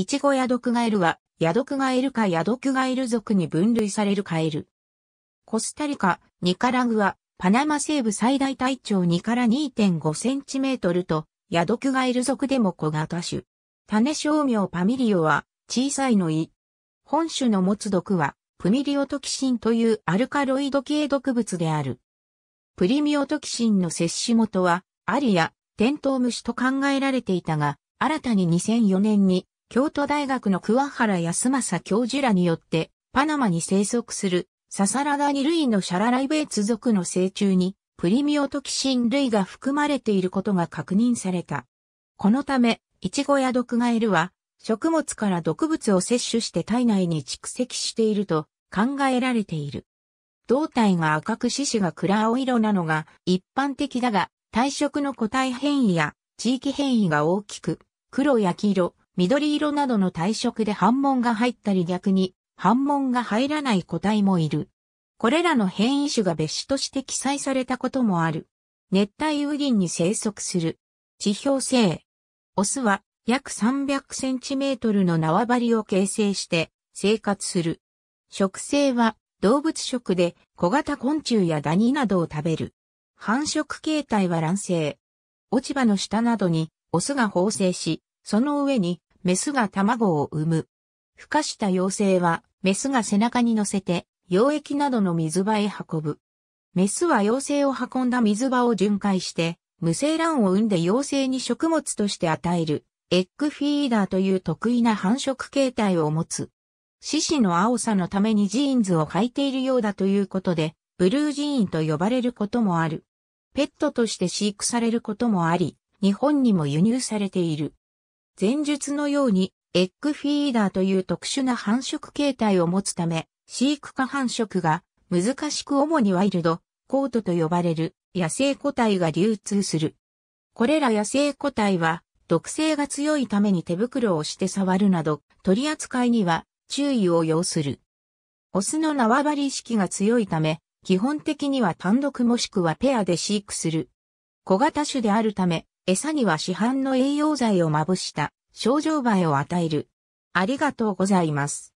イチゴヤドクガエルは、ヤドクガエルかヤドクガエル族に分類されるカエル。コスタリカ、ニカラグア、パナマ西部最大体長2から2.5センチメートルと、ヤドクガエル族でも小型種。種商名パミリオは、小さいの胃。本種の持つ毒は、プミリオトキシンというアルカロイド系毒物である。プリミオトキシンの摂取元は、アリや、テントウムシと考えられていたが、新たに2004年に京都大学の桑原康政教授らによって、パナマに生息するササラダニ類のシャラライベーツ属の成虫にプリミオトキシン類が含まれていることが確認された。このため、イチゴや毒ガエルは食物から毒物を摂取して体内に蓄積していると考えられている。胴体が赤く獅子が暗青色なのが一般的だが、体色の個体変異や地域変異が大きく、黒や黄色、緑色などの体色で反紋が入ったり逆に反紋が入らない個体もいる。これらの変異種が別種として記載されたこともある。熱帯雨林に生息する。地表性。オスは約300センチメートルの縄張りを形成して生活する。食性は動物食で小型昆虫やダニなどを食べる。繁殖形態は卵生。落ち葉の下などにオスが放生し、その上にメスが卵を産む。孵化した妖精は、メスが背中に乗せて、溶液などの水場へ運ぶ。メスは妖精を運んだ水場を巡回して、無精卵を産んで妖精に食物として与える、エッグフィーダーという得意な繁殖形態を持つ。獅子の青さのためにジーンズを履いているようだということで、ブルージーンと呼ばれることもある。ペットとして飼育されることもあり、日本にも輸入されている。前述のように、エッグフィーダーという特殊な繁殖形態を持つため、飼育下繁殖が難しく主にワイルド、コートと呼ばれる野生個体が流通する。これら野生個体は毒性が強いために手袋をして触るなど取り扱いには注意を要する。オスの縄張り意識が強いため、基本的には単独もしくはペアで飼育する。小型種であるため、餌には市販の栄養剤をまぶした、症状映えを与える。ありがとうございます。